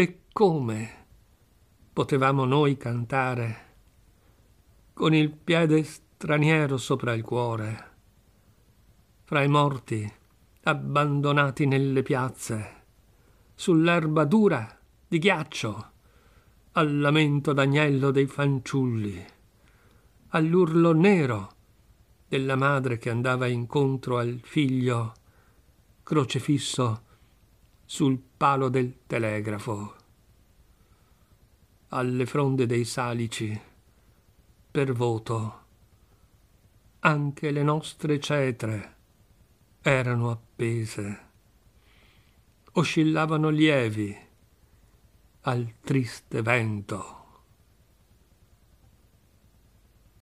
E come potevamo noi cantare con il piede straniero sopra il cuore, fra i morti abbandonati nelle piazze, sull'erba dura di ghiaccio, al lamento d'agnello dei fanciulli, all'urlo nero della madre che andava incontro al figlio crocifisso sul palo del telegrafo, alle fronde dei salici, per voto, anche le nostre cetre erano appese, oscillavano lievi al triste vento.